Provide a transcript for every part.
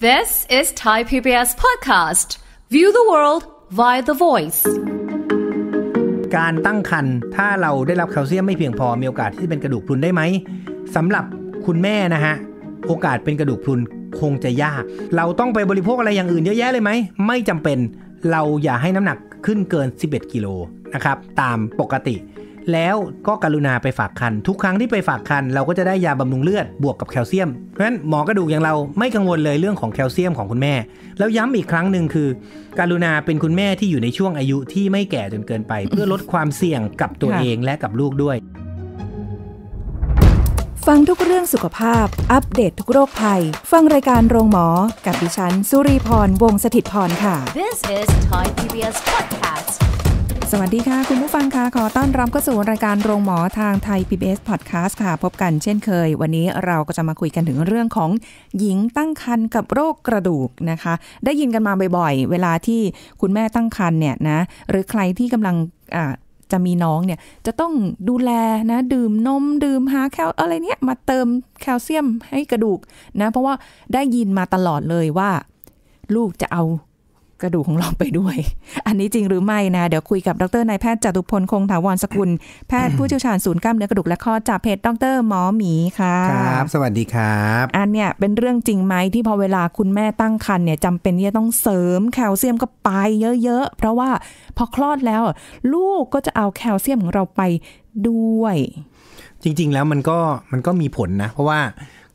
This is Thai PBS podcast. View the world via the voice. การตั้งครรภ์ถ้าเราได้รับแคลเซียมไม่เพียงพอ มีโอกาสที่จะเป็นกระดูกพรุนได้ไหมสำหรับคุณแม่นะฮะ โอกาสเป็นกระดูกพรุนคงจะยาก เราต้องไปบริโภคอะไรอย่างอื่นเยอะแยะเลยไหม ไม่จำเป็นเราอย่าให้น้ำหนักขึ้นเกิน 11 กิโลนะครับ ตามปกติแล้วก็กรุณาไปฝากคันทุกครั้งที่ไปฝากคันเราก็จะได้ยาบำรุงเลือดบวกกับแคลเซียม เพราะฉะนั้นหมอกระดูกอย่างเราไม่กังวลเลยเรื่องของแคลเซียมของคุณแม่ แล้วย้ำอีกครั้งหนึ่งคือการุณาเป็นคุณแม่ที่อยู่ในช่วงอายุที่ไม่แก่จนเกินไป เพื่อลดความเสี่ยงกับตัวเองและกับลูกด้วย ฟังทุกเรื่องสุขภาพ อัปเดตททุกโรคภัยฟังรายการโรงหมอ กับดิฉัน สุรีพรวงศิตพรค่ะ This is Thai PBS Podcast วัสดีค่ะ คุณผู้ฟังค่ะ ขอต้อนรับเข้าสู่รายการโรงหมอทางไทย PBS Podcast ค่ะ พบกันเช่นเคย วันนี้เราก็จะมาคุยกันถึงเรื่องของหญิงตั้งครรภ์กับโรคกระดูกนะคะ ได้ยินกันมาบ่อยๆ เวลาที่คุณแม่ตั้งครรภ์เนี่ยนะ หรือใครที่กำลังจะมีน้องเนี่ย จะต้องดูแลนะ ดื่มนมดื่มหาแคลอะไรเนี่ยมาเติมแคลเซียมให้กระดูกนะเพราะว่าได้ยินมาตลอดเลยว่า ลูกจะเอากระดูกของเราไปด้วย อันนี้จริงหรือไม่นะ เดี๋ยวคุยกับดรนายแพทย์จตุพลคงถาวรสกุล แพทย์ผู้เชี่ยวชาญศูนย์กล้ามเนื้อกระดูกและข้อจากเพจดรหมอหมีค่ะ ครับ สวัสดีครับ อันเนี้ยเป็นเรื่องจริงไหมที่พอเวลาคุณแม่ตั้งครรภ์เนี่ยจำเป็นที่จะต้องเสริม แคลเซียมก็ไปเยอะๆ เพราะว่าพอคลอดแล้วลูกก็จะเอาแคลเซียมของเราไปด้วย จริง ๆ แล้วมันก็มันก็มีผลนะ เพราะว่า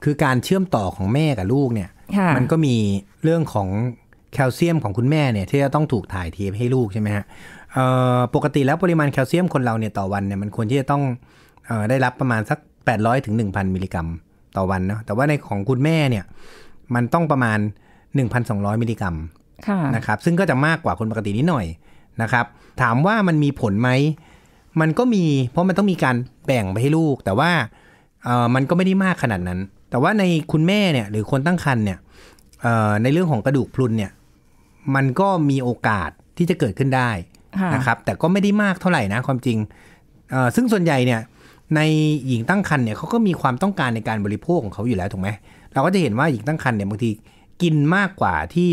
คือการเชื่อมต่อของแม่กับลูกเนี่ยมันก็มีเรื่องของแคลเซียมของคุณแม่เนี่ยที่จะต้องถูกถ่ายเทให้ลูกใช่ไหมฮะปกติแล้วปริมาณแคลเซียมคนเราเนี่ยต่อวันเนี่ยมันควรที่จะต้องออได้รับประมาณสัก800ถึงหนึ0มิลลิกรัมต่อวันเนาะ แต่ว่าในของคุณแม่เนี่ยมันต้องประมาณ 1,200มิลลิกรัมนะครับ ซึ่งก็จะมากกว่าคนปกตินิดหน่อยนะครับ ถามว่ามันมีผลไหมมันก็มีเพราะมันต้องมีการแบ่งไปให้ลูก แต่ว่ามันก็ไม่ได้มากขนาดนั้น แต่ว่าในคุณแม่เนี่ยหรือคนตั้งครรภ์เนี่ยในเรื่องของกระดูกพรุนเนี่ยมันก็มีโอกาสที่จะเกิดขึ้นได้นะครับแต่ก็ไม่ได้มากเท่าไหร่นะความจริง ซึ่งส่วนใหญ่เนี่ยในหญิงตั้งครรภ์เนี่ยเขาก็มีความต้องการในการบริโภคของเขาอยู่แล้วถูกไหมเราก็จะเห็นว่าหญิงตั้งครรภ์เนี่ยบางที กินมากกว่าที่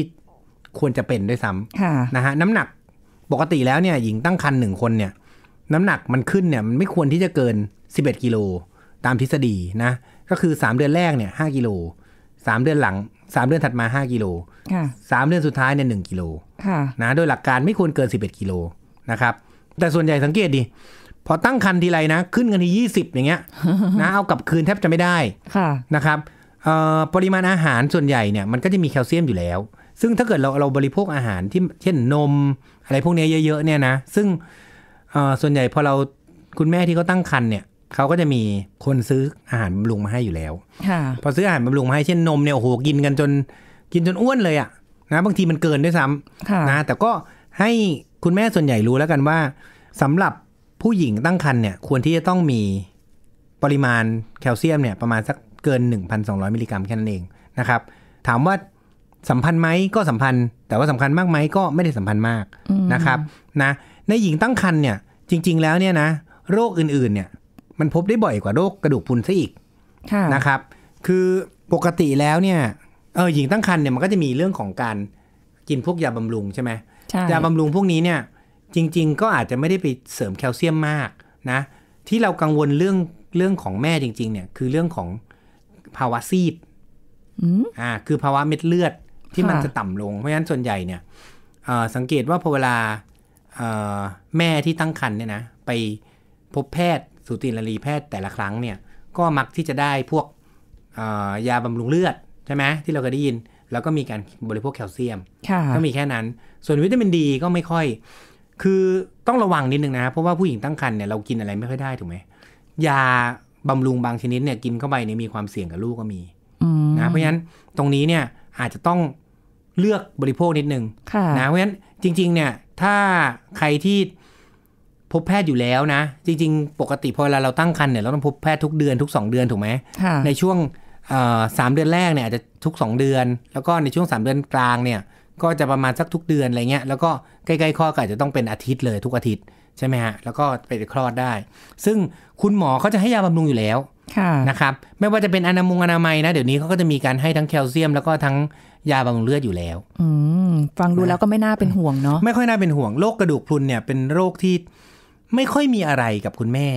ควรจะเป็นด้วยซ้ำนะฮะน้ำหนักปกติแล้วเนี่ยหญิงตั้งครรภ์หนึ่งคนเนี่ยน้ำหนักมันขึ้นเนี่ยมันไม่ควรที่จะเกิน 11 กิโลตามทฤษฎีนะก็คือ3เดือนแรกเนี่ยหกิโล3เดือนหลังสามเดือนถัดมาห้ากิโล สามเดือนสุดท้ายเนี่ยหนึ่งกิโลนะ โดยหลักการไม่ควรเกินสิบเอ็ดกิโลนะครับ แต่ส่วนใหญ่สังเกตดิ พอตั้งคันทีไรนะ ขึ้นกันที่ยี่สิบอย่างเงี้ยนะ เอากลับคืนแทบจะไม่ได้ะนะครับปริมาณอาหารส่วนใหญ่เนี่ย มันก็จะมีแคลเซียมอยู่แล้ว ซึ่งถ้าเกิดเราเราบริโภคอาหารที่เช่นนม อะไรพวกนี้เยอะ ๆเนี่ยนะ ซึ่งส่วนใหญ่พอเราคุณแม่ที่เขาตั้งคันเนี่ยเขาก็จะมีคนซื้ออาหารบำรุงมาให้อยู่แล้วพอซื้ออาหารบำรุงมาให้เช่นนมเนี่ยโอ้โหกินกันจนกินจนอ้วนเลยอะ่ะนะบางทีมันเกินด้วยซ้ำนะแต่ก็ให้คุณแม่ส่วนใหญ่รู้แล้วกันว่า สำหรับผู้หญิงตั้งครรภ์นเนี่ยควรที่จะต้องมีปริมาณแคลเซียมเนี่ย ประมาณสักเกิน 1,200 มิลลิกรัมแค่นั้นเองนะครับ ถามว่าสัมพันธ์ไหมก็สัมพันธ์ แต่ว่าสำคัญมากไหมก็ไม่ได้สัมพันธ์มากนะครับนะในหญิงตั้งครรภ์นเนี่ยจริง ๆ แล้วเนี่ยนะโรคอื่นๆเนี่ยมันพบได้บ่อยกว่าโรคกระดูกพุนซะอีกนะครับ คือปกติแล้วเนี่ย เออหญิงตั้งครรภ์เนี่ยมันก็จะมีเรื่องของการกินพวกยาบำรุงใช่ไหมยาบำรุงพวกนี้เนี่ยจริง ๆ ก็อาจจะไม่ได้ไปเสริมแคลเซียมมากนะ ที่เรากังวลเรื่องเรื่องของแม่จริง ๆ เนี่ยคือเรื่องของภาวะซีดอ่าคือภาวะเม็ดเลือดที่มันจะต่ำลง เพราะฉะนั้นส่วนใหญ่เนี่ยสังเกตว่าพอเวลาแม่ที่ตั้งครรภ์เนี่ยนะ ไปพบแพทย์สูตินรีแพทย์แต่ละครั้งเนี่ยก็มักที่จะได้พวกยาบำรุงเลือดใช่ไหมที่เราเคยได้ยิน แล้วก็มีการบริโภคแคลเซียมก็มีแค่นั้น ส่วนวิตามินดีก็ไม่ค่อย คือต้องระวังนิดนึงนะเพราะว่าผู้หญิงตั้งครรภ์เนี่ยเรากินอะไรไม่ค่อยได้ถูกไหมยาบำรุงบางชนิดเนี่ยกินเข้าไปเนี่ยมีความเสี่ยงกับลูกก็มีนะ เพราะฉะนั้นตรงนี้เนี่ยอาจจะต้องเลือกบริโภคนิดนึงนะเพราะฉะนั้นจริง ๆ เนี่ยถ้าใครที่พบแพทย์อยู่แล้วนะ จริงๆ ปกติพอเวลาเราตั้งครรภ์เนี่ย เราต้องพบแพทย์ทุกเดือนทุก2เดือนถูกไหมในช่วงสามเดือนแรกเนี่ย อาจจะทุก 2 เดือน แล้วก็ในช่วง 3 เดือนกลางเนี่ยก็จะประมาณสักทุกเดือนอะไรเงี้ยแล้วก็ใกล้ๆคลอดก็จะต้องเป็นอาทิตย์เลยทุกอาทิตย์ใช่ไหมฮะแล้วก็ไปคลอดได้ ซึ่งคุณหมอเขาจะให้ยาบำรุงอยู่แล้วนะครับไม่ว่าจะเป็นอนามงอนามัยนะเดี๋ยวนี้เขาก็จะมีการให้ทั้งแคลเซียมแล้วก็ทั้งยาบำรุงเลือดอยู่แล้วอืฟังดูแล้วก็ไม่น่าเป็นห่วงเนาะไม่ค่อยน่าเป็นห่วงโรคกระดูกพรุนเนี่ยเป็นโรคที่ไม่ค่อยมีอะไรกับคุณแม่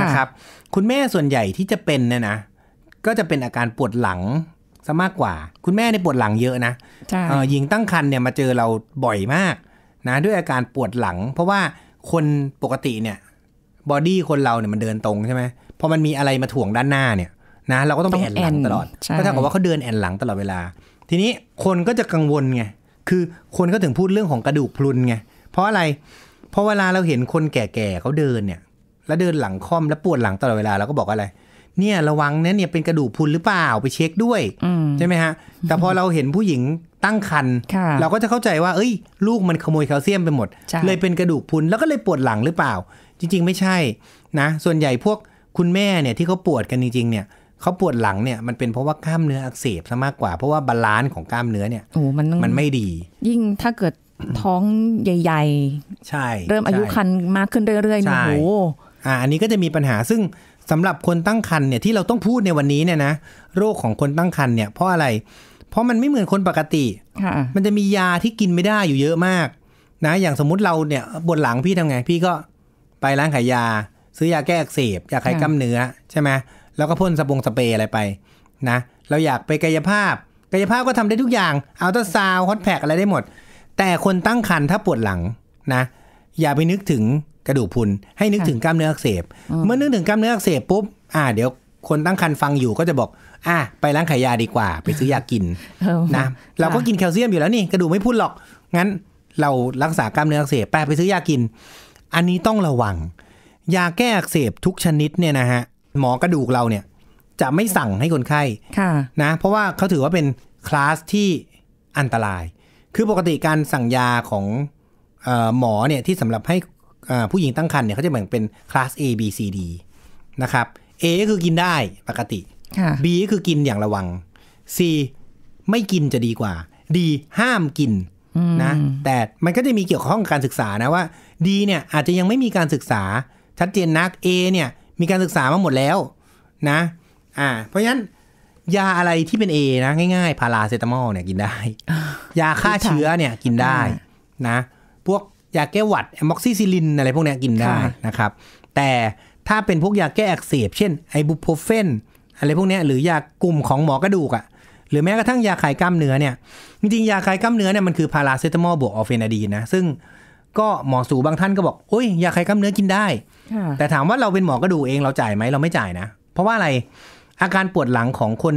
นะครับ คุณแม่ส่วนใหญ่ที่จะเป็นเนี่ยนะ ก็จะเป็นอาการปวดหลังซะมากกว่า คุณแม่ในปวดหลังเยอะนะหญิงตั้งครรภ์เนี่ยมาเจอเราบ่อยมากนะ ด้วยอาการปวดหลังเพราะว่าคนปกติเนี่ยบอดี้คนเราเนี่ยมันเดินตรงใช่ไหมพอมันมีอะไรมาถ่วงด้านหน้าเนี่ยนะ เราก็ต้องไปแอนหลังตลอดก็เท่ากับว่าเขาเดินแอนหลังตลอดเวลา ทีนี้คนก็จะกังวลไงคือคนก็ถึงพูดเรื่องของกระดูกพรุนไงเพราะอะไรพอเวลาเราเห็นคนแก่ๆเขาเดินเนี่ย แล้วเดินหลังค่อมแล้วปวดหลังตลอดเวลาเราก็บอกอะไร เนี่ยระวังเนี่ยเนี่ยเป็นกระดูกพุนหรือเปล่าไปเช็คด้วยใช่ไหมฮะ แต่พอเราเห็นผู้หญิงตั้งครรภ์เราก็จะเข้าใจว่า เอ้ยลูกมันขโมยแคลเซียมไปหมด เลยเป็นกระดูกพุนแล้วก็เลยปวดหลังหรือเปล่า จริง ๆ ไม่ใช่นะส่วนใหญ่พวกคุณแม่เนี่ยที่เขาปวดกันจริงๆเนี่ยเขาปวดหลังเนี่ยมันเป็นเพราะว่ากล้ามเนื้ออักเสบซะมากกว่า เพราะว่าบาลานซ์ของกล้ามเนื้อเนี่ยมมันไม่ดี ยิ่งถ้าเกิดท้องใหญ่ ๆ ใช่ เริ่มอายุคันมากขึ้นเรื่อยๆโอ้โหอ่าอันนี้ก็จะมีปัญหาซึ่งสำหรับคนตั้งครันเนี่ยที่เราต้องพูดในวันนี้เนี่ยนะ โรคของคนตั้งครันเนี่ยเพราะอะไร เพราะมันไม่เหมือนคนปกติ มันจะมียาที่กินไม่ได้อยู่เยอะมากนะ อย่างสมมุติเราเนี่ยบนหลังพี่ทำไง พี่ก็ไปร้านขายยา ซื้อยาแก้อักเสบยาไขกล้ามเนื้อใช่ไหมแล้วก็พ่นสบงสเปรย์อะไรไปนะเราอยากไปกายภาพ กายภาพก็ทำได้ทุกอย่างอัลตราซาวฮอตแพคอะไรได้หมดแต่คนตั้งครรภ์ถ้าปวดหลังนะ อย่าไปนึกถึงกระดูกพุน ให้นึกถึงกล้ามเนื้ออักเสบ เมื่อนึกถึงกล้ามเนื้ออักเสบปุ๊บอ่าเดี๋ยวคนตั้งครรภ์ฟังอยู่ก็จะบอกอ่าไปร้านขายยาดีกว่า ไปซื้อยากินนะเราก็กินแคลเซียมอยู่แล้วนี่กระดูกไม่พูดหรอกงั้น เรารักษากล้ามเนื้ออักเสบไปไปซื้อยากิน อันนี้ต้องระวังยาแก้อักเสบทุกชนิดเนี่ยนะฮะหมอกระดูกเราเนี่ย จะไม่สั่งให้คนไข้นะเพราะว่าเขาถือว่าเป็นคลาสที่อันตรายคือปกติการสั่งยาของอหมอเนี่ยที่สำหรับให้ผู้หญิงตั้งครรภ์เนี่ยเขาจะแบ่งเป็นคลาส A B C D นะครับ A ก็คือกินได้ปกติ B ก็คือกินอย่างระวัง C ไม่กินจะดีกว่า D ห้ามกินนะแต่มันก็จะมีเกี่ยวข้องกับการศึกษานะว่า D เนี่ยอาจจะยังไม่มีการศึกษาชัดเจนนัก A เนี่ยมีการศึกษามาหมดแล้วนะอ่าเพราะฉะนั้นยาอะไรที่เป็นเอนะง่ายๆ พาราเซตามอลเนี่ยกินได้ ยาฆ่าเชื้อเนี่ยกินได้นะ พวกยาแก้หวัดแอมอกซิซิลินอะไรพวกนี้กินได้นะครับ แต่ถ้าเป็นพวกยาแก้อักเสบ เช่นไอบุโพรเฟน อะไรพวกนี้หรือยากลุ่มของหมอกระดูกอะ่ะหรือแม้กระทั่งยาคลายกล้ามเนื้อเนี่ยจริงๆ ยาคลายกล้ามเนื้อเนี่ยมันคือพาราเซตามอลบวกออเฟนาดีนนะซึ่งก็หมอสูบางท่านก็บอกโอ้ยยาคลายกล้ามเนื้อกินได้แต่ถามว่าเราเป็นหมอกระดูกเองเราจ่ายไหมเราไม่จ่ายนะ เพราะว่าอะไรอาการปวดหลังของคน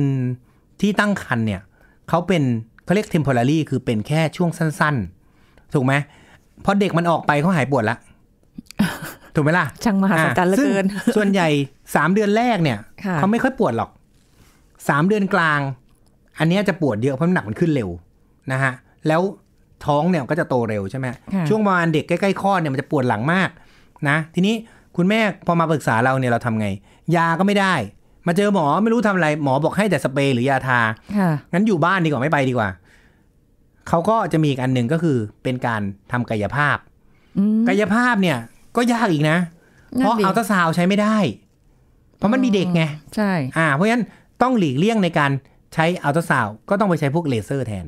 ที่ตั้งครรภ์เนี่ย เขาเป็นเขาเรียก temporary คือเป็นแค่ช่วงสั้นๆ ถูกไหมพอเด็กมันออกไปเขาหายปวดละถูกไหมล่ะช่างมหาศาลเหลือเกินส่วนใหญ่สามเดือนแรกเนี่ย เขาไม่ค่อยปวดหรอกสามเดือนกลาง อันนี้จะปวดเยอะเพราะหนักมันขึ้นเร็วนะฮะแล้วท้องเนี่ยก็จะโตเร็วใช่ไหมช่วงประมาณเด็กใกล้ๆคลอดเนี่ยมันจะปวดหลังมากนะทีนี้คุณแม่พอมาปรึกษาเราเนี่ยเราทำไง ยาก็ไม่ได้มาเจอหมอไม่รู้ทำอะไร หมอบอกให้แต่สเปรย์หรือยาทา ค่ะ งั้นอยู่บ้านดีกว่าไม่ไปดีกว่า เขาก็จะมีอีกอันหนึ่งก็คือเป็นการทำกายภาพ กายภาพเนี่ย ก็ยากอีกนะ เพราะเอาตาซาวใช้ไม่ได้ เพราะมันมีเด็กไง ใช่ อ่า เพราะฉะนั้นต้องหลีกเลี่ยงในการใช้อัลตราซาวก็ต้องไปใช้พวกเลเซอร์แทน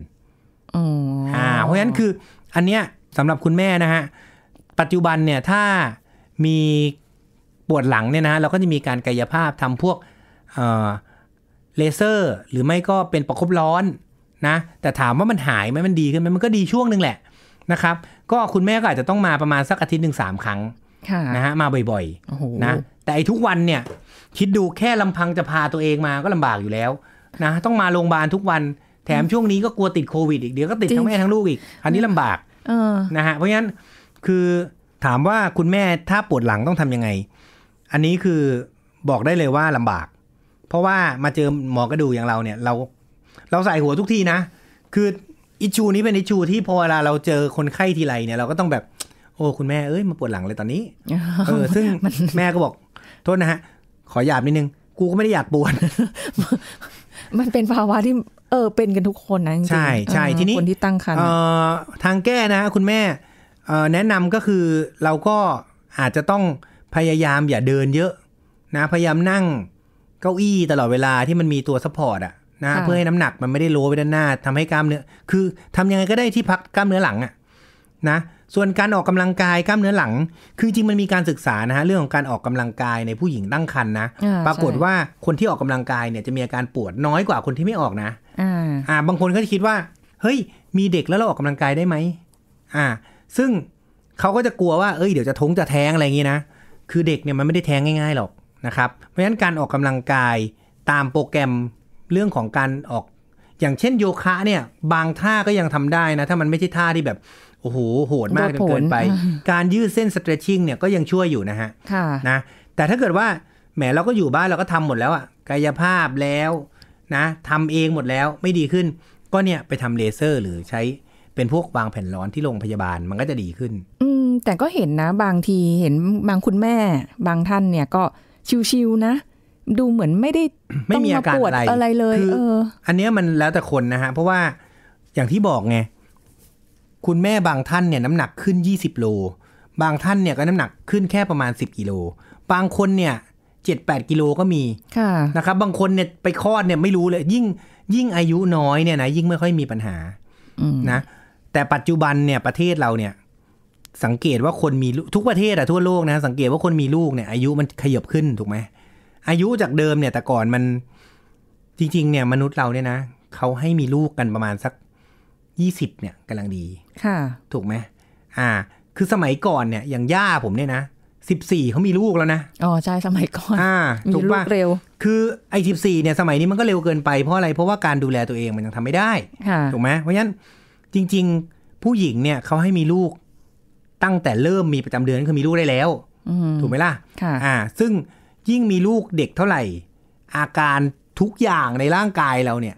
อ่า เพราะฉะนั้นคือ อันเนี้ยสำหรับคุณแม่นะฮะ ปัจจุบันเนี่ย ถ้ามีปวดหลังเนี่ยนะเราก็จะมีการกายภาพทำพวกเลเซอร์หรือไม่ก็เป็นประคบร้อนนะแต่ถามว่ามันหายไหมมันดีขึ้นไหมมันก็ดีช่วงหนึ่งแหละนะครับ ก็คุณแม่ก็อาจจะต้องมาประมาณสักอาทิตย์หนึ่งสามครั้งนะฮะมาบ่อยๆนะแต่ไอ้ทุกวันเนี่ย คิดดูแค่ลำพังจะพาตัวเองมาก็ลำบากอยู่แล้ว นะ ต้องมาโรงพยาบาลทุกวัน แถมช่วงนี้ก็กลัวติดโควิดอีกเดี๋ยวก็ติดทั้งแม่ทั้งลูกอีกอันนี้ลำบากนะฮะเพราะงั้นคือถามว่าคุณแม่ถ้าปวดหลังต้องทํำยังไง อันนี้คือบอกได้เลยว่าลำบากเพราะว่ามาเจอหมอกระดูกอย่างเราเนี่ย เรา เราใส่หัวทุกทีนะ คืออิชูนี้เป็นอิชูที่พอเวลาเราเจอคนไข้ทีไรเนี่ยเราก็ต้องแบบ โอ้คุณแม่เอ้ยมาปวดหลังเลยตอนนี้เออซึ่งแม่ก็บอก โทษนะฮะ ขอหยาบนิดนึง กูก็ไม่ได้อยากปวดมันเป็นภาวะที่ เออเป็นกันทุกคนนะจริงใช่ใช่ทีนี้คนที่ตั้งครรภ์ทางแก้นะคุณแม่แนะนำก็คือเราก็อาจจะต้องพยายามอย่าเดินเยอะนะพยายามนั่งเก้าอี้ตลอดเวลาที่มันมีตัวซัพพอร์ตอะนะเพื่อให้น้ำหนักมันไม่ได้โลไปด้านหน้า ทำให้กล้ามเนื้อ คือ ทำยังไงก็ได้ที่พักกล้ามเนื้อหลังอะนะ ส่วนการออกกำลังกายกล้ามเนื้อหลังคือจริง มันมีการศึกษานะฮะเรื่องของการออกกำลังกายในผู้หญิงตั้งครรภ์นะ ปรากฏว่าคนที่ออกกำลังกายเนี่ย จะมีอาการปวดน้อยกว่าคนที่ไม่ออกนะอ่า บางคนก็จะคิดว่า เฮ้ย มีเด็กแล้วเราออกกำลังกายได้ไหมอ่า ซึ่งเขาก็จะกลัวว่า เอ้ยเดี๋ยวจะท้งจะแท้งอะไรอย่างงี้นะคือเด็กเนี่ยมันไม่ได้แท้งง่ายๆหรอกนะครับ เพราะฉะนั้นการออกกำลังกายตามโปรแกรมเรื่องของการออกอย่างเช่นโยคะเนี่ย บางท่าก็ยังทำได้นะ ถ้ามันไม่ใช่ท่าที่แบบ โอ้โหโหดมากเกินไป การยืดเส้น stretching เนี่ยก็ยังช่วยอยู่นะฮะนะแต่ถ้าเกิดว่าแหมเราก็อยู่บ้านเราก็ทำหมดแล้วอะกายภาพแล้วนะทำเองหมดแล้วไม่ดีขึ้น ก็เนี่ยไปทำเลเซอร์ หรือใช้เป็นพวกวางแผ่นร้อนที่โรงพยาบาลมันก็จะดีขึ้น อืมแต่ก็เห็นนะบางทีเห็นบางคุณแม่ บางท่านเนี่ยก็ชิวๆนะ ดูเหมือนไม่ได้ ไม่มีอาการอะไรอะไรเลย เออ อันเนี้ยมันแล้วแต่คนนะฮะ เพราะว่าอย่างที่บอกไงคุณแม่บางท่านเนี่ยน้ำหนักขึ้นยี่สิบโล บางท่านเนี่ยก็น้ำหนักขึ้นแค่ประมาณสิบกิโลบางคนเนี่ยเจ็ดแปดกิโลก็มีนะครับบางคนเนี่ยไปคลอดเนี่ยไม่รู้เลย ยิ่งยิ่งอายุน้อยเนี่ยนะยิ่งไม่ค่อยมีปัญหานะแต่ปัจจุบันเนี่ยประเทศเราเนี่ยสังเกตว่าคนมีทุกประเทศอะทั่วโลกนะ สังเกตว่าคนมีลูกเนี่ยอายุมันขยบขึ้นถูกไหมอายุจากเดิมเนี่ย แต่ก่อนมันจริง ๆ เนี่ยมนุษย์เราเนี่ยนะเขาให้มีลูกกันประมาณสักยี่สิบเนี่ยกำลังดีค่ะ ถูกไหมอ่า คือสมัยก่อนเนี่ยอย่างย่าผมเนี่ยนะสิบสี่เขามีลูกแล้วนะอ๋อ ใช่สมัยก่อนอ่าถูกป่ะเร็ว คือไอ้สิบสี่เนี่ยสมัยนี้มันก็เร็วเกินไปเพราะอะไรเพราะว่าการดูแลตัวเองมันยังทำไม่ได้ค่ะถูกไหมเพราะฉะนั้นจริงๆผู้หญิงเนี่ยเขาให้มีลูกตั้งแต่เริ่มมีประจำเดือนคือมีลูกได้แล้ว ถูกไหมล่ะอ่าซึ่งยิ่งมีลูกเด็กเท่าไหร่ อาการทุกอย่างในร่างกายเราเนี่ย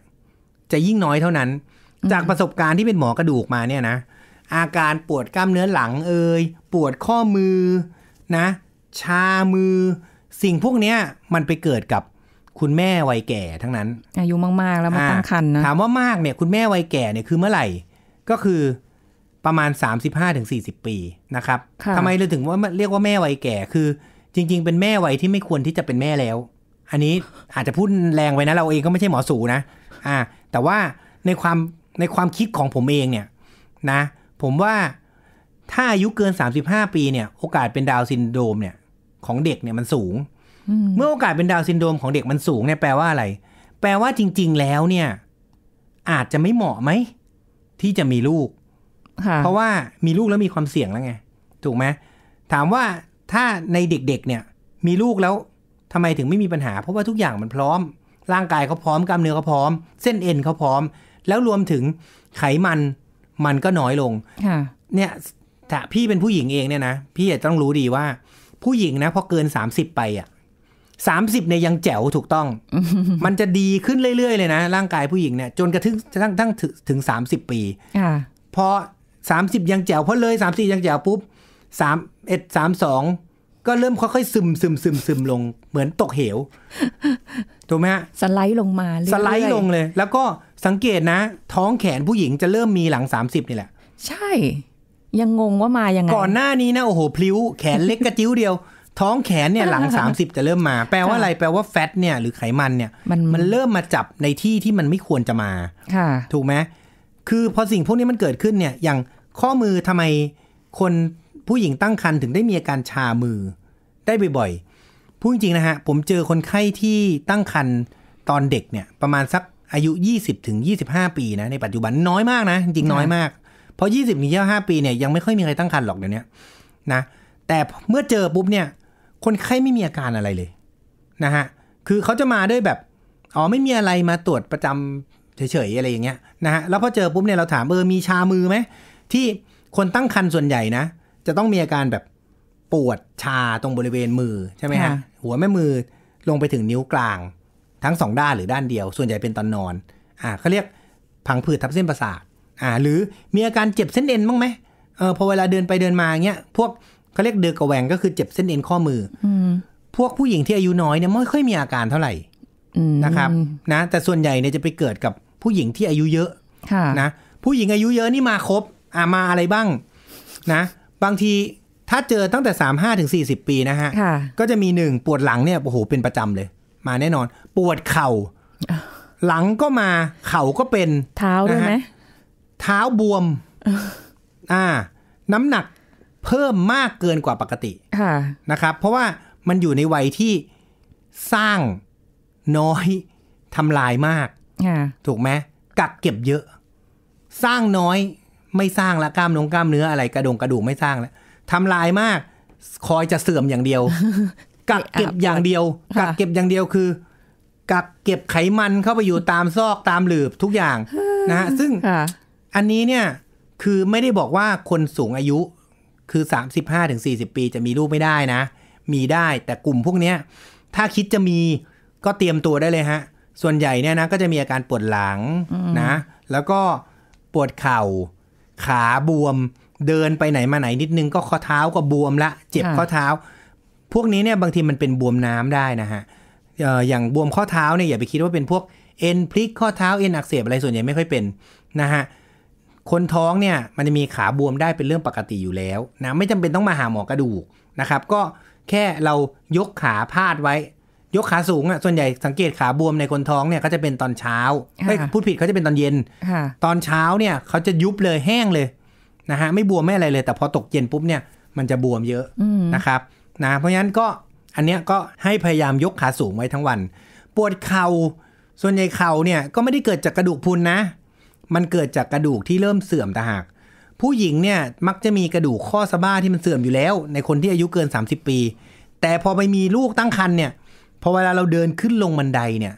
จะยิ่งน้อยเท่านั้น จากประสบการณ์ที่เป็นหมอกระดูกมาเนี่ยนะอาการปวดกล้ามเนื้อหลังเอ่ยปวดข้อมือนะ ชามือ สิ่งพวกเนี้ยมันไปเกิดกับคุณแม่วัยแก่ทั้งนั้น อายุมากๆแล้วมาตั้งครรภ์นะ ถามว่ามากเนี่ย คุณแม่วัยแก่เนี่ยคือเมื่อไหร่ ก็คือประมาณ 35-40 ปีนะครับทำไมเราถึงว่าเรียกว่าแม่วัยแก่ คือจริง ๆเป็นแม่วัยที่ไม่ควรที่จะเป็นแม่แล้ว อันนี้อาจจะพูดแรงไปนะ เราเองก็ไม่ใช่หมอสูนะอ่า แต่ว่าในความในความคิดของผมเองเนี่ย นะผมว่าถ้าอายุเกิน 35 ปี เนี่ย โอกาสเป็นดาวซินโดรมเนี่ยของเด็กเนี่ยมันสูง เมื่อโอกาสเป็นดาวซินโดรมของเด็กมันสูงเนี่ยแปลว่าอะไร แปลว่าจริง ๆ แล้ว เนี่ย อาจจะไม่เหมาะไหมที่จะมีลูกเพราะว่ามีลูกแล้วมีความเสี่ยงแล้วไงถูกไหมถามว่าถ้าในเด็ก ๆ เนี่ย มีลูกแล้วทำไมถึงไม่มีปัญหาเพราะว่าทุกอย่างมันพร้อม ร่างกายเขาพร้อมกล้ามเนื้อเขาพร้อม เส้นเอ็นเขาพร้อม แล้วรวมถึงไขมันมันก็น้อยลงเนี่ยถ้าพี่เป็นผู้หญิงเองเนี่ยนะพี่จะต้องรู้ดีว่าผู้หญิงนะพอเกินสามสิบไปอ่ะสามสิบเนี่ยยังแจ๋วถูกต้อง มันจะดีขึ้นเรื่อยๆเลยนะ ร่างกายผู้หญิงเนี่ยจนกระทั่งทั้งถึงสามสิบปีพอสามสิบยังแจ๋วเพราะเลยสามสี่ยังแจ๋วปุ๊บสามเอ็ดสามสองก็เริ่มค่อยๆ ซึมซึมซึมซึมลง เหมือนตกเหว ถูกไหมฮะ สไลด์ลงมาสไลด์ลงเลย แล้วก็สังเกตนะ ท้องแขนผู้หญิงจะเริ่มมีหลังสามสิบนี่แหละ ใช่ ยังงงว่ามายังไงก่อนหน้านี้นะ โอ้โหพลิ้ว แขนเล็กกระจิ้วเดียว ท้องแขนเนี่ยหลังสสามิบจะเริ่มมา แปลว่าอะไร แปลว่าแฟตเนี่ยหรือไขมันเนี่ยมันเริ่มมาจับในที่ที่มันไม่ควรจะมาถูกไหมคือ พอสิ่งพวกนี้มันเกิดขึ้นเนี่ยอย่างข้อมือทำไมคนผู้หญิงตั้งครรภ์ถึงได้มีอาการชามือได้บ่อยๆพูดจริงนะฮะผมเจอคนไข้ที่ตั้งครรภ์ตอนเด็กเนี่ยประมาณสักอายุ 20ถึง25 ปีนะในปัจจุบันน้อยมากนะ จริงน้อยมาก เพราะ20ถึง25ปีเนี่ยยังไม่ค่อยมีใครตั้งครรภ์หรอกเดี๋ยวนี้นะแต่เมื่อเจอปุ๊บเนี่ยคนไข้ไม่มีอาการอะไรเลยนะฮะคือเขาจะมาด้วยแบบอ๋อไม่มีอะไรมาตรวจประจำเฉยๆ อะไรอย่างเงี้ยนะฮะแล้วพอเจอปุ๊บเนี่ยเราถาม เออ มีชามือไหมที่คนตั้งครนส่วนใหญ่นะจะต้องมีอาการแบบปวดชาตรงบริเวณมือใช่ไหมฮะหัวแม่มือลงไปถึงนิ้วกลางทั้งสองด้านหรือด้านเดียว ส่วนใหญ่เป็นตอนนอน อ่าเขาเรียกพังผืดทับเส้นประสาทอ่า หรือมีอาการเจ็บเส้นเอ็นบ้างไหมเออพอเวลาเดินไปเดินมาเงี้ยพวกเขาเรียกเดือกระแวงก็คือเจ็บเส้นเอ็นข้อมือพวกผู้หญิงที่อายุน้อยเนี่ยไม่ค่อยมีอาการเท่าไหร่นะครับนะแต่ส่วนใหญ่เนี่ยจะไปเกิดกับผู้หญิงที่อายุเยอะนะ ผู้หญิงอายุเยอะนี่มาครบอ่ามาอะไรบ้างนะ บางทีถ้าเจอตั้งแต่สามห้าถึงสี่สิบปีนะฮะ ก็จะมีหนึ่งปวดหลังเนี่ยโอ้โหเป็นประจำเลย มาแน่นอน ปวดเข่า หลังก็มาเข่าก็เป็นเท้าด้วยไหมเท้าบวมอ่า น้ำหนักเพิ่มมากเกินกว่าปกติะนะครับ เพราะว่ามันอยู่ในวัยที่สร้างน้อยทำลายมากถูกไหม กักเก็บเยอะ สร้างน้อยไม่สร้างละกล้ามนงกล้ามเนื้ออะไรกระดงกระดูกไม่สร้างแล้วทำลายมาก คอยจะเสื่อมอย่างเดียว กักเก็บอย่างเดียว กักเก็บอย่างเดียวคือกักเก็บไขมันเข้าไปอยู่ตามซอกตามหลืบทุกอย่างนะฮะซึ่งอันนี้เนี่ย คือไม่ได้บอกว่าคนสูงอายุคือสามสิบห้าถึงสี่สิบปีจะมีลูกไม่ได้นะ มีได้แต่กลุ่มพวกเนี้ยถ้าคิดจะมีก็เตรียมตัวได้เลยฮะส่วนใหญ่เนี่ยนะก็จะมีอาการปวดหลังนะ แล้วก็ปวดเข่าขาบวมเดินไปไหนมาไหนนิดนึงก็ข้อเท้าก็บวมละ เจ็บข้อเท้า พวกนี้เนี่ยบางทีมันเป็นบวมน้ำได้นะฮะอย่างบวมข้อเท้าเนี่ยอย่าไปคิดว่าเป็นพวกเอ็นพลิกข้อเท้าเอ็นอักเสบอะไรส่วนใหญ่ไม่ค่อยเป็นนะฮะ คนท้องเนี่ยมันจะมีขาบวมได้เป็นเรื่องปกติอยู่แล้วนะไม่จำเป็นต้องมาหาหมอกระดูกนะครับ ก็แค่เรายกขาพาดไว้ยกขาสูงอ่ะ ส่วนใหญ่สังเกตขาบวมในคนท้องเนี่ยเขาจะเป็นตอนเช้าพูดผิดเขาจะเป็นตอนเย็นตอนเช้าเนี่ยเขาจะยุบเลยแห้งเลยนะฮะ ไม่บวมไม่อะไรเลย แต่พอตกเย็นปุ๊บเนี่ยมันจะบวมเยอะนะครับ นะ เพราะงั้นก็อันเนี้ยก็ให้พยายามยกขาสูงไว้ทั้งวัน ปวดเขา่าส่วนใหญ่เข่าเนี่ยก็ไม่ได้เกิดจากกระดูกพุนนะ มันเกิดจากกระดูกที่เริ่มเสื่อมต่างหากผู้หญิงเนี่ยมักจะมีกระดูกข้อสะบ้าที่มันเสื่อมอยู่แล้ว ในคนที่อายุเกิน 30 ปี แต่พอไปมีลูกตั้งครรภ์นเนี่ยพอเวลาเราเดินขึ้นลงบันไดเนี่ย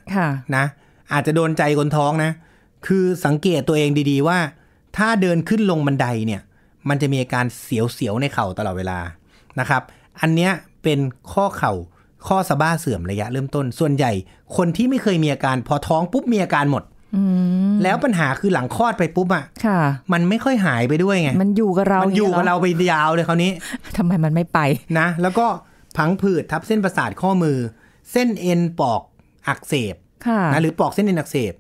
นะ อาจจะโดนใจคนท้องนะ คือสังเกตตัวเองดีๆว่า ถ้าเดินขึ้นลงบันไดเนี่ย มันจะมีอาการเสียวๆในเข่าตลอดเวลานะครับ อันเนี้ยเป็นข้อเข่าข้อสะบ้าเสื่อมระยะเริ่มต้นส่วนใหญ่ คนที่ไม่เคยมีอาการ พอท้องปุ๊บมีอาการหมดแล้วปัญหาคือหลังคลอดไปปุ๊บอ่ะ มันไม่ค่อยหายไปด้วยไง มันอยู่กับเรามันอยู่กับเราไปยาวเลยคราวนี้ ทำไมมันไม่ไปนะแล้วก็พังผืดทับเส้นประสาทข้อมือเส้นเอ็นปอกอักเสบนะหรือปอกเส้นเอ็นอักเสบ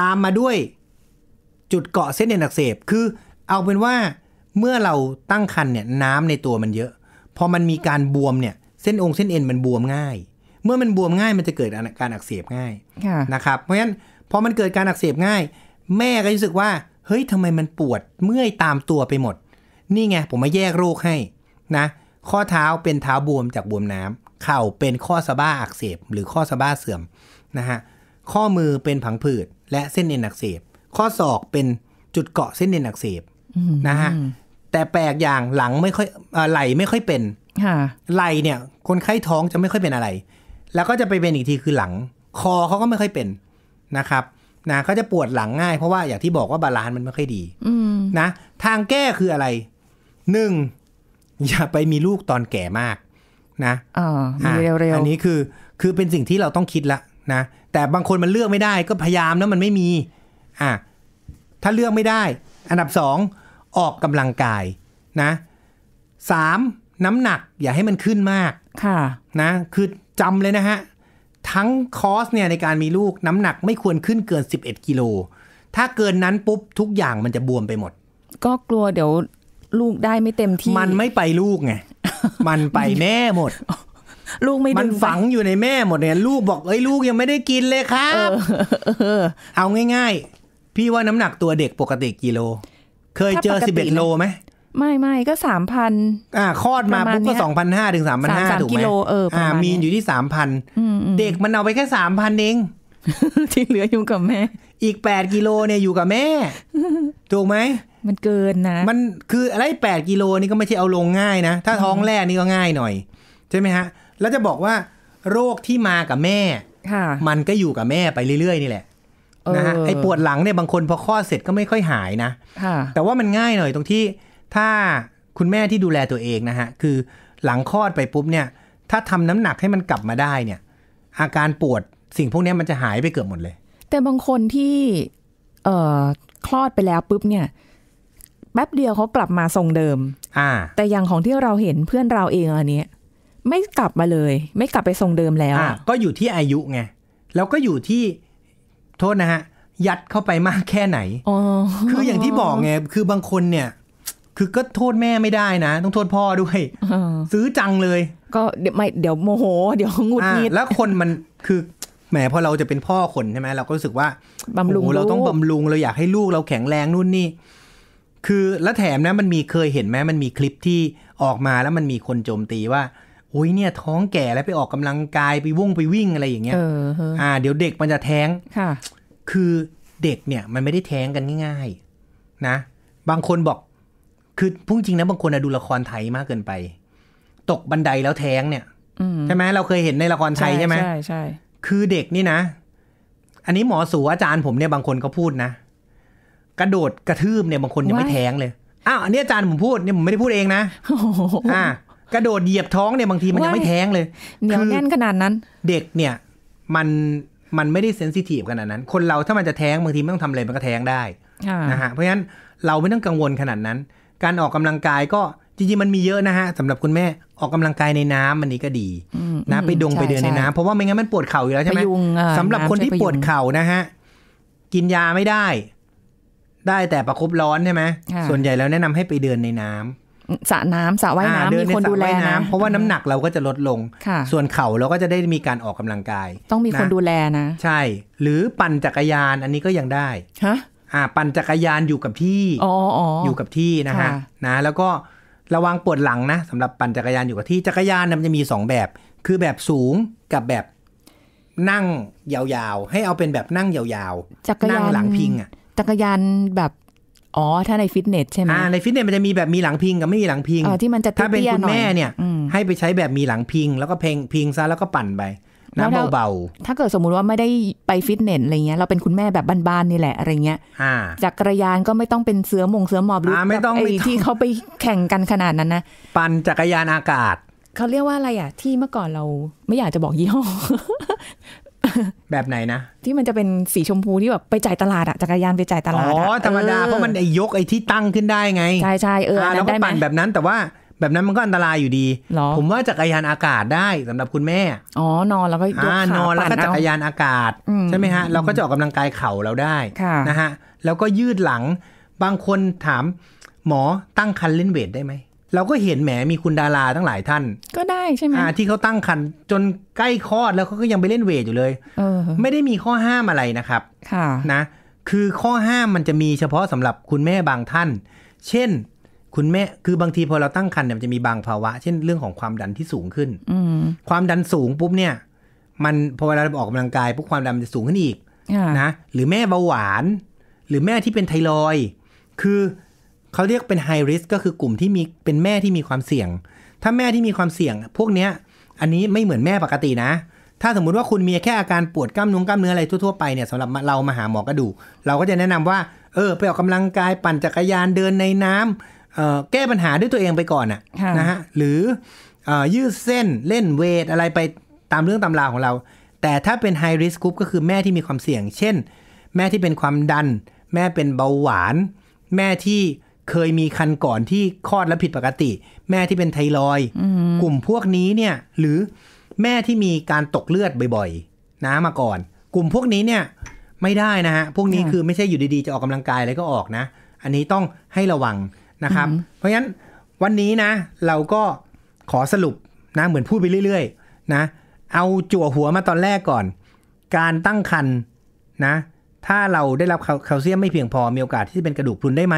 ตามมาด้วยจุดเกาะเส้นเอ็นอักเสบคือเอาเป็นว่าเมื่อเราตั้งครรภ์เนี่ยน้ำในตัวมันเยอะ พอมันมีการบวมเนี่ยเส้นองค์เส้นเอ็นมันบวมง่าย เมื่อมันบวมง่าย มันจะเกิดอาการอักเสบง่ายนะครับเพราะฉะนั้นพอมันเกิดการอักเสบง่าย แม่ก็รู้สึกว่า เฮ้ยทำไมมันปวดเมื่อยตามตัวไปหมด นี่ไง ผมมาแยกโรคให้นะข้อเท้าเป็นเท้าบวมจากบวมน้ำเข่าเป็นข้อสะบ้าอักเสบ หรือข้อสะบ้าเสื่อมนะฮะข้อมือเป็นผังผืดและเส้นเอ็นอักเสบข้อศอกเป็นจุดเกาะเส้นเอ็นอักเสบนะฮะแต่แปลกอย่างหลังไม่ค่อยไหลไม่ค่อยเป็นไหลเนี่ย คนไข้ท้องจะไม่ค่อยเป็นอะไร แล้วก็จะไปเป็นอีกทีคือหลัง คอเขาก็ไม่ค่อยเป็นนะครับนะเขาจะปวดหลังง่ายเพราะว่าอย่างที่บอกว่าบาลานซ์มันไม่ค่อยดีนะทางแก้คืออะไร หนึ่งอย่าไปมีลูกตอนแก่มากนะอ่ามีเร็วๆอันนี้คือ คือเป็นสิ่งที่เราต้องคิดละนะ แต่บางคนมันเลือกไม่ได้ก็พยายามนะมันไม่มีอ่ะถ้าเลือกไม่ได้ อันดับสองออกกำลังกายนะสามน้ำหนัก อย่าให้มันขึ้นมาก ค่ะนะ คือจำเลยนะฮะ ทั้งคอส เนี่ยในการมีลูกน้ำหนักไม่ควรขึ้นเกิน 11กิโลถ้าเกินนั้นปุ๊บทุกอย่างมันจะบวมไปหมด ก็กลัวเดี๋ยวลูกได้ไม่เต็มที่มันไม่ไปลูกไงมันไปแม่หมด ลูกไม่มันฝังอยู่ในแม่หมดเนี่ยลูกบอกเอ้ยลูกยังไม่ได้กินเลยครับ เอาง่ายๆ พี่ว่าน้ำหนักตัวเด็กปกติกิโล เคยเจอสิบเอ็ดโลไหม ไม่ไม่ก็สามพันอ่าคลอดมาปุ๊บก็สองพันห้าถึงสามพันห้าถูกไหมอ่ามีนอยู่ที่สามพันเด็กมันเอาไปแค่สามพันเองที่เหลืออยู่กับแม่ อีกแปดกิโลเนี่ยอยู่กับแม่ ถูกไหมมันเกินนะ มันคืออะไรแปดกิโลนี่ก็ไม่ใช่เอาลงง่ายนะ ถ้าท้องแรกนี่ก็ง่ายหน่อย ใช่ไหมฮะ แล้วจะบอกว่าโรคที่มากับแม่ค่ะมันก็อยู่กับแม่ไปเรื่อยๆนี่แหละนะฮะไอ้ปวดหลังเนี่ยบางคนพอคลอดเสร็จก็ไม่ค่อยหายนะแต่ว่ามันง่ายหน่อยตรงที่ถ้าคุณแม่ที่ดูแลตัวเองนะฮะ คือหลังคลอดไปปุ๊บเนี่ย ถ้าทำน้ำหนักให้มันกลับมาได้เนี่ยอาการปวดสิ่งพวกนี้มันจะหายไปเกือบหมดเลย แต่บางคนที่เอ่อคลอดไปแล้วปุ๊บเนี่ยแป๊บเดียวเขากลับมาทรงเดิม อ่า แต่อย่างของที่เราเห็นเพื่อนเราเองอันนี้ไม่กลับมาเลย ไม่กลับไปทรงเดิมแล้วก็อยู่ที่อายุไงแล้วก็อยู่ที่โทษนะฮะ ยัดเข้าไปมากแค่ไหนคืออย่างที่บอกไงคือบางคนเนี่ย คือก็โทษแม่ไม่ได้นะ ต้องโทษพ่อด้วยซื้อจังเลย ก็เดี๋ยวไม่เดี๋ยวโมโห เดี๋ยวงุดงิดแล้วคนมันคือแหมพอเราจะเป็นพ่อคนใช่ไหมเราก็รู้สึกว่าบำรุงเราต้องบำรุงเราอยากให้ลูกเราแข็งแรงนู่นนี่คือและแถมนะมันมีเคยเห็นไหมมันมีคลิปที่ออกมาแล้วมันมีคนโจมตีว่าโอ้ยเนี่ย ท้องแก่แล้วไปออกกำลังกายไปว่ง ไปวิ่งอะไรอย่างเงี้ยอ่า เดี๋ยวเด็กมันจะแท้งค่ะ คือเด็กเนี่ย มันไม่ได้แท้งกันง่าย ๆ นะ บางคนบอก คือพุ่งจริงนะบางคนดูละครไทยมากเกินไป ตกบันไดแล้วแท้งเนี่ยใช่ไหมเราเคยเห็นในละครไทยใช่ไหมใช่ใช่คือเด็กนี่นะอันนี้หมอสูอาจารย์ผมเนี่ยบางคนก็พูดนะกระโดดกระทืบเนี่ยบางคนยังไม่แท้งเลย อ้าวอันนี้อาจารย์ผมพูดเนี่ยผมไม่ได้พูดเองนะ อ่ากระโดดเหยียบท้องเนี่ยบางทีมันยังไม่แท้งเลยเหนียวแน่นขนาดนั้น เด็กเนี่ยมันมันไม่ได้เซนซิทีฟขนาดนั้น คนเราถ้ามันจะแท้งบางทีไม่ต้องทำอะไรมันก็แท้งได้นะฮะ เพราะฉะนั้นเราไม่ต้องกังวลขนาดนั้น การออกกำลังกายก็จริงๆมันมีเยอะนะฮะสำหรับคุณแม่ออกกำลังกายในน้ำมันนี้ก็ดีนะไปดงไปเดินในน้ำเพราะว่าไม่งั้นมันปวดเข่าอยู่แล้วใช่ไหมสำหรับคนที่ปวดเข่านะฮะกินยาไม่ได้ได้แต่ประครบร้อนใช่ไหม ส่วนใหญ่แล้วแนะนำให้ไปเดินในน้ำสระน้ำสระว่ายน้ำมีคนดูแลนะเพราะว่าน้ำหนักเราก็จะลดลง ส่วนเข่าเราก็จะได้มีการออกกำลังกาย ต้องมีคนดูแลนะ ใช่ หรือปั่นจักรยานอันนี้ก็ยังได้ ฮะ อ่า ปั่นจักรยานอยู่กับที่อ๋ออยู่กับที่นะฮะ นะ แล้วก็ระวังปวดหลังนะ สำหรับปั่นจักรยานอยู่กับที่จักรยานมันจะมีสองแบบ คือแบบสูงกับแบบนั่งยาวๆ ให้เอาเป็นแบบนั่งยาวๆนั่งหลังพิงอ่ะจักรยานแบบอ๋อถ้าในฟิตเนสใช่ไหมในฟิตเนสมันจะมีแบบมีหลังพิงกับไม่มีหลังพิงที่มันจะถ้าเป็นคุณแม่เนี่ย ให้ไปใช้แบบมีหลังพิง แล้วก็เพลงพิงซะแล้วก็ปั่นไปน้ำเบาๆ ถ้าเกิดสมมุติว่าไม่ได้ไปฟิตเนสอะไรเงี้ยเราเป็นคุณแม่แบบบ้านๆนี่แหละ อะไรเงี้ยจักรยานก็ไม่ต้องเป็นเสือมงเสือหมอบหรือม่ตไอ้ที่เขาไปแข่งกันขนาดนั้นนะ ปั่นจักรยานอากาศเขาเรียกว่าอะไรอ่ะที่เมื่อก่อนเราไม่อยากจะบอกยี่ห้อแบบไหนนะที่มันจะเป็นสีชมพูที่แบบไปจ่ายตลาดอะจักรยานไปจ่ายตลาดอ๋อธรรมดาเพราะมันไอ้ยกไอ้ที่ตั้งขึ้นได้ไงใช่ใช่เออแล้วก็ปั่นแบบนั้นแต่ว่าแบบนั้นมันก็อันตรายอยู่ดี ผมว่าจักรยานอากาศได้สำหรับคุณแม่อ๋อนอนแล้วก็ยกขานอนแล้วก็จักรยานอากาศใช่ไหมฮะเราก็จะออกกาลังกายเข่าเราได้นะฮะแล้วก็ยืดหลังบางคนถาม หมอตั้งคันเล่นเวทได้ไหมเราก็เห็นแหมมีคุณดาราทั้งหลายท่าน ก็ได้ใช่ไหมที่เขาตั้งคันจนใกล้คลอดแล้วเขาก็ยังไปเล่นเวทอยู่เลย เออ ไม่ได้มีข้อห้ามอะไรนะครับค่ะนะ คือข้อห้ามมันจะมีเฉพาะสำหรับคุณแม่บางท่าน เช่นคุณแม่คือบางทีพอเราตั้งคันเนี่ยมันจะมีบางภาวะ เช่นเรื่องของ ความดันที่สูงขึ้นอความดันสูงปุ๊บเนี่ย มันพอเวลาเราออกกำลังกายปุ๊บความดันมันจะสูงขึ้นอีกนะหรือแม่เบาหวาน หรือแม่ที่เป็นไทรอยคือเขาเรียกเป็นไฮริสก็คือกลุ่มที่มี เป็นแม่ที่มีความเสี่ยง ถ้าแม่ที่มีความเสี่ยง พวกเนี้ย อันนี้ไม่เหมือนแม่ปกตินะ ถ้าสมมุติว่าคุณมีแค่อาการปวดกล้ามนุ้งกล้ามเนื้ออะไรทั่วๆไปเนี่ยสำหรับเรามาหาหมอกระดูกเราก็จะแนะนำว่า เออไปออกกำลังกายปั่นจักรยานเดินในน้ำแก้ปัญหาด้วยตัวเองไปก่อนอะนะฮะ หรือยืดเส้นเล่นเวทอะไรไปตามเรื่องตำราของเรา แต่ถ้าเป็นไฮริสกรุ๊ปก็คือแม่ที่มีความเสี่ยง เช่น แม่ที่เป็นความดัน แม่เป็นเบาหวาน แม่ที่เคยมีคันก่อนที่คลอดแล้วผิดปกติ แม่ที่เป็นไทรอยกลุ่มพวกนี้เนี่ย หรือแม่ที่มีการตกเลือดบ่อยๆ นะมาก่อน กลุ่มพวกนี้เนี่ยไม่ได้นะฮะ พวกนี้คือไม่ใช่อยู่ดีๆ จะออกกำลังกายอะไรก็ออกนะ อันนี้ต้องให้ระวังนะครับ เพราะฉะนั้น วันนี้นะ เราก็ขอสรุปนะเหมือนพูดไปเรื่อย ๆ นะเอาจั่วหัวมาตอนแรกก่อน การตั้งครรภ์นะ ถ้าเราได้รับแคลเซียมไม่เพียงพอมีโอกาสที่จะเป็นกระดูกพรุนได้ไหม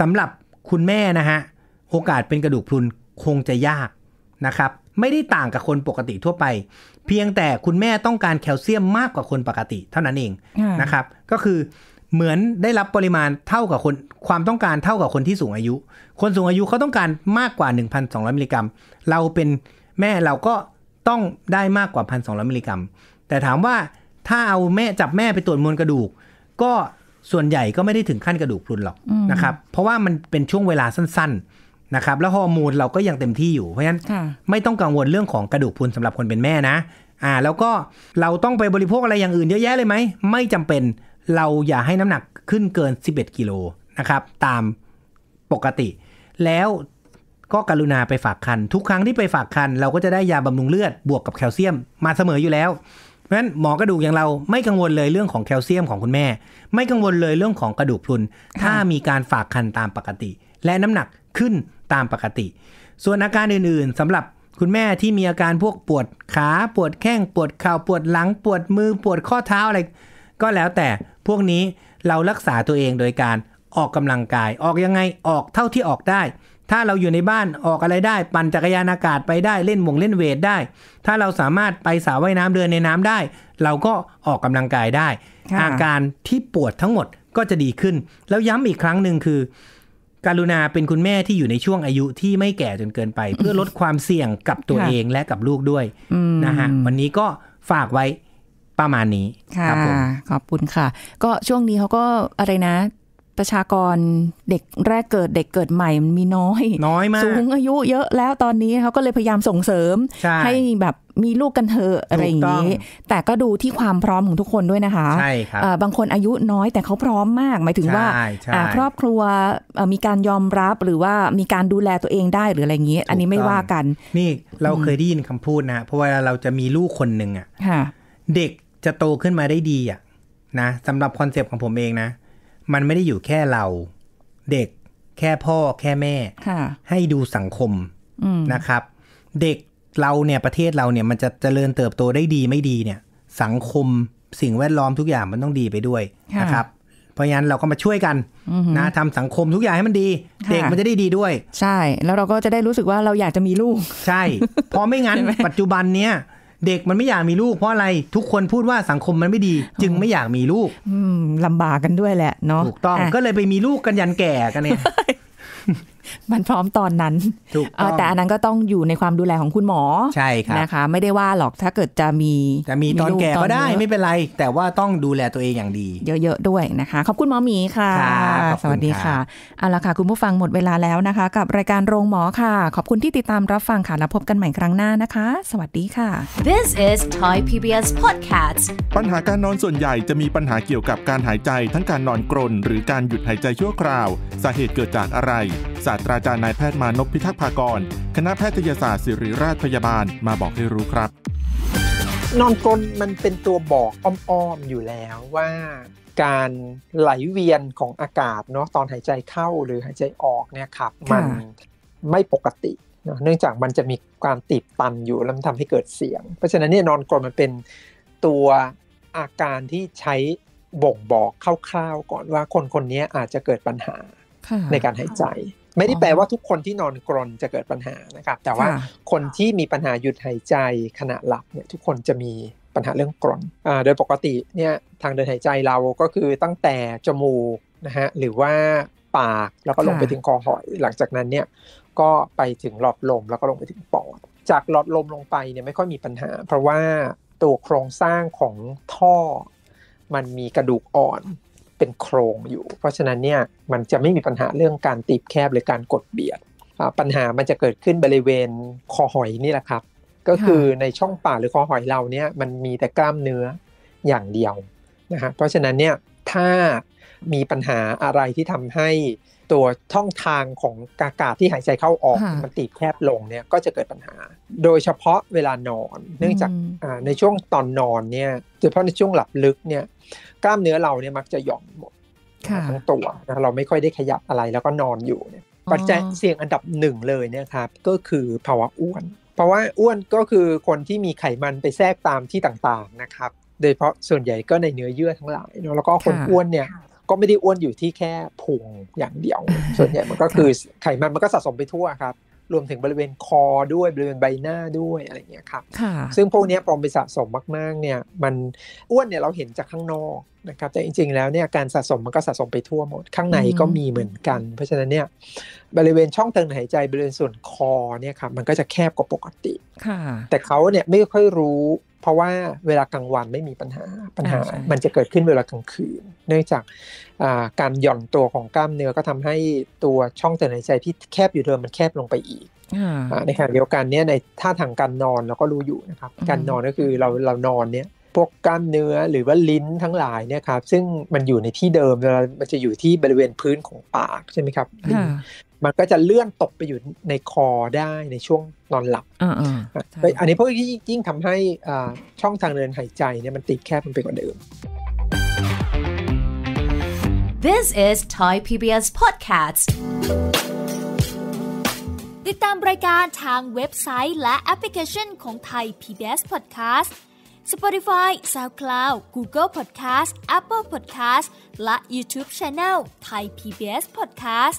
สำหรับคุณแม่นะฮะโอกาสเป็นกระดูกพรุนคงจะยากนะครับ ไม่ได้ต่างกับคนปกติทั่วไป เพียงแต่คุณแม่ต้องการแคลเซียมมากกว่าคนปกติเท่านั้นเองนะครับ ก็คือเหมือนได้รับปริมาณเท่ากับคนความต้องการเท่ากับคนที่สูงอายุ คนสูงอายุเขาต้องการมากกว่า 1,200 มิลลิกรัม เราเป็นแม่เราก็ต้องได้มากกว่า 1,200 มิลลิกรัม แต่ถามว่าถ้าเอาแม่จับแม่ไปตรวจมวลกระดูกก็ส่วนใหญ่ก็ไม่ได้ถึงขั้นกระดูกพรุนหรอกนะครับ เพราะว่ามันเป็นช่วงเวลาสั้นๆนะครับแล้วฮอร์โมนเราก็ยังเต็มที่อยู่ เพราะฉะนั้นไม่ต้องกังวลเรื่องของกระดูกพรุนสำหรับคนเป็นแม่นะ อ่าแล้วก็เราต้องไปบริโภคอะไรอย่างอื่นเยอะแยะเลยไหมไม่ จำเป็นเราอย่าให้น้ำหนักขึ้นเกิน 11 กิโลนะครับตามปกติ แล้วก็กรุณาไปฝากคันทุกครั้งที่ไปฝากคันเราก็จะได้ยาบำรุงเลือดบวกกับแคลเซียม มาเสมออยู่แล้วเพราะฉะนั้นหมอกระดูกอย่างเราไม่กังวลเลยเรื่องของแคลเซียมของคุณแม่ ไม่กังวลเลยเรื่องของกระดูกพรุนถ้ามีการฝากคันตามปกติ และน้ำหนักขึ้นตามปกติ ส่วนอาการอื่นๆ สำหรับคุณแม่ที่มีอาการพวกปวดขาปวดแข้งปวดเข่าปวดหลังปวดมือปวดข้อเท้าอะไรก็แล้วแต่พวกนี้เรารักษาตัวเองโดยการออกกำลังกายออกยังไงออกเท่าที่ออกได้ถ้าเราอยู่ในบ้านออกอะไรได้ปั่นจักรยานอากาศไปได้เล่นหมงเล่นเวทได้ ถ้าเราสามารถไปสาว่ายน้ำเดินในน้ำได้ เราก็ออกกำลังกายได้ อาการที่ปวดทั้งหมดก็จะดีขึ้น แล้วย้ำอีกครั้งหนึ่งคือ การุณาเป็นคุณแม่ที่อยู่ในช่วงอายุที่ไม่แก่จนเกินไป เพื่อลดความเสี่ยงกับตัวเองและกับลูกด้วยนะฮะวันนี้ก็ฝากไว้ประมาณนี้ค่ะขอบคุณค่ะ ก็ช่วงนี้เขาก็อะไรนะประชากรเด็กแรกเกิดเด็กเกิดใหม่มันมีน้อยน้อยมากสูงอายุ เยอะแล้วตอนนี้เขาก็เลยพยายามส่งเสริมใให้แบบมีลูกกันเถอะอะไรอย่างนี้ แต่ก็ดูที่ความพร้อมของทุกคนด้วยนะคะใช่ครับบางคนอายุน้อยแต่เขาพร้อมมากหมายถึงว่าครอบครัวมีการยอมรับหรือว่ามีการดูแลตัวเองได้หรืออะไรอย่างนี้ อันนี้ไม่ว่ากัน นี่เราเคยได้ยินคำพูดนะ เพราะว่าเราจะมีลูกคนหนึ่งอ่ะ เด็กจะโตขึ้นมาได้ดีอ่ะนะสำหรับคอนเซปต์ของผมเองนะมันไม่ได้อยู่แค่เรา เด็กแค่พ่อแค่แม่ให้ดูสังคมนะครับ เด็กเราเนี่ยประเทศเราเนี่ย มันจะเจริญเติบโตได้ดีไม่ดีเนี่ย สังคมสิ่งแวดล้อมทุกอย่างมันต้องดีไปด้วยนะครับ เพราะงั้นเราก็มาช่วยกัน นะทำสังคมทุกอย่างให้มันดี เด็กมันจะได้ดีด้วย ใช่แล้วเราก็จะได้รู้สึกว่าเราอยากจะมีลูก ใช่เพราะไม่งั้น ปัจจุบันเนี้ยเด็กมันไม่อยากมีลูกเพราะอะไรทุกคนพูดว่าสังคมมันไม่ดี จึงไม่อยากมีลูกลำบากกันด้วยแหละเนาะถูกต้องก็เลยไปมีลูกกันยันแก่กันเนี่ยมันพร้อมตอนนั้น แต่อันนั้นก็ต้องอยู่ในความดูแลของคุณหมอใช่ครับนะคะ ไม่ได้ว่าหรอกถ้าเกิดจะมี จะมีตอนแก่ก็ได้ไม่เป็นไร แต่ว่าต้องดูแลตัวเองอย่างดี เยอะๆด้วยนะคะ ขอบคุณหมอหมีค่ะ สวัสดีค่ะ เอาละค่ะคุณผู้ฟังหมดเวลาแล้วนะคะ กับรายการโรงหมอค่ะ ขอบคุณที่ติดตามรับฟังค่ะ แล้วพบกันใหม่ครั้งหน้านะคะ สวัสดีค่ะ This is Thai PBS Podcast ปัญหาการนอนส่วนใหญ่จะมีปัญหาเกี่ยวกับการหายใจทั้งการนอนกรนหรือการหยุดหายใจชั่วคราวสาเหตุเกิดจากอะไรสาาสตราจารย์นายแพทย์มานพพิทักษ์ภากร คณะแพทยศาสตร์ศิริราชพยาบาล มาบอกให้รู้ครับ นอนกลนมันเป็นตัวบอกอ้อมๆอยู่แล้วว่าการไหลเวียนของอากาศ เนาะตอนหายใจเข้าหรือหายใจออกเนี่ยครับมันไม่ปกติ เนื่องจากมันจะมีการติดตันอยู่แล้วมันทำให้เกิดเสียง เพราะฉะนั้นเนี่ยนอนกรนมันเป็นตัวอาการที่ใช้บ่งบอกคร่าวๆก่อนว่าคนคนนี้อาจจะเกิดปัญหาในการหายใจไม่ได้แปลว่าทุกคนที่นอนกรนจะเกิดปัญหานะครับแต่ว่าคนที่มีปัญหาหยุดหายใจขณะหลับเนี่ยทุกคนจะมีปัญหาเรื่องกรนโดยปกติเนี่ยทางเดินหายใจเราก็คือตั้งแต่จมูกนะฮะหรือว่าปากแล้วก็ลงไปถึงคอหอยหลังจากนั้นเนี่ยก็ไปถึงหลอดลมแล้วก็ลงไปถึงปอดจากหลอดลมลงไปเนี่ยไม่ค่อยมีปัญหา เพราะว่าตัวโครงสร้างของท่อ มันมีกระดูกอ่อนเป็นโครงอยู่ เพราะฉะนั้นเนี่ยมันจะไม่มีปัญหาเรื่องการตีบแคบหรือการกดเบียดปัญหามันจะเกิดขึ้นบริเวณคอหอยนี่แหละครับ ก็คือในช่องปากหรือคอหอยเราเนี่ยมันมีแต่กล้ามเนื้ออย่างเดียวนะฮะเพราะฉะนั้นเนี่ยถ้ามีปัญหาอะไรที่ทำให้ตัวช่องทางของอากาศที่หายใจเข้าออก มันตีบแคบลงเนี่ยก็จะเกิดปัญหา โดยเฉพาะเวลานอนเนื่องจากในช่วงตอนนอนเนี่ยโดยเฉพาะในช่วงหลับลึกเนี่ยกล้ามเนื้อเราเนี่ยมักจะหย่อนหมดทั้งตัวนะเราไม่ค่อยได้ขยับอะไรแล้วก็นอนอยู่เนี่ยปัจจัยเสี่ยงอันดับหนึ่งเลยเนี่ยครับ ก็คือภาวะอ้วน เพราะว่าอ้วนก็คือคนที่มีไขมันไปแทรกตามที่ต่างๆนะครับ โดยเฉพาะส่วนใหญ่ก็ในเนื้อเยื่อทั้งหลายเนาะแล้วก็คนอ้วนเนี่ยก็ไม่ได้อ้วนอยู่ที่แค่พุงอย่างเดียวส่วนใหญ่มันก็คือไขมันมันก็สะสมไปทั่วครับรวมถึงบริเวณคอด้วยบริเวณใบหน้าด้วยอะไรเงี้ยครับซึ่งพวกนี้พอมไปสะสมมากๆเนี่ยมันอ้วนเนี่ยเราเห็นจากข้างนอกนะครับแต่จริงๆแล้วเนี่ยการสะสมมันก็สะสมไปทั่วหมด ข้างในก็มีเหมือนกัน เพราะฉะนั้นเนี่ยบริเวณช่องทางหายใจ บริเวณส่วนคอเนี่ยครับมันก็จะแคบกว่าปกติ แต่เขาเนี่ยไม่ค่อยรู้เพราะว่าเวลากลางวันไม่มีปัญหาปัญหา มันจะเกิดขึ้นเวลากลางคืน เนื่องจากการหย่อนตัวของกล้ามเนื้อก็ทำให้ตัวช่องเตือนหายใจที่แคบอยู่เดิมมันแคบลงไปอีกในขณะเดียวกันเนี่ยในท่าทางการนอนเราก็รู้อยู่นะครับการนอนก็คือเราเรานอนเนี่ยพวกกล้ามเนื้อหรือว่าลิ้นทั้งหลายเนี่ยครับซึ่งมันอยู่ในที่เดิมเวลามันจะอยู่ที่บริเวณพื้นของปากใช่ไหมครับมันก็จะเลื่อนตกไปอยู่ในคอได้ในช่วงนอนหลับ อันนี้เพราะยิ่งทำให้ช่องทางเดินหายใจเนี่ยมันติดแคบมันไปกว่าเดิม This is Thai PBS Podcast ติดตามรายการทางเว็บไซต์และแอปพลิเคชันของ Thai PBS Podcast Spotify, SoundCloud, Google Podcast, Apple Podcast และ YouTube Channel Thai PBS Podcast